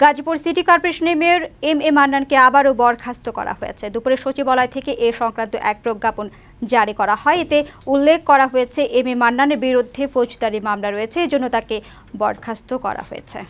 Gazipur city কর্পোরেশনের mayor M A মান্নানকে আবারও বরখাস্ত করা হয়েছে দুপুরে সচিবালয় থেকে এ সংক্রান্ত এক প্রজ্ঞাপন জারি করা হয় এতে উল্লেখ করা হয়েছে এম এ মান্নানের বিরুদ্ধে ফৌজদারি মামলা রয়েছে এজন্য তাকে বরখাস্ত করা হয়েছে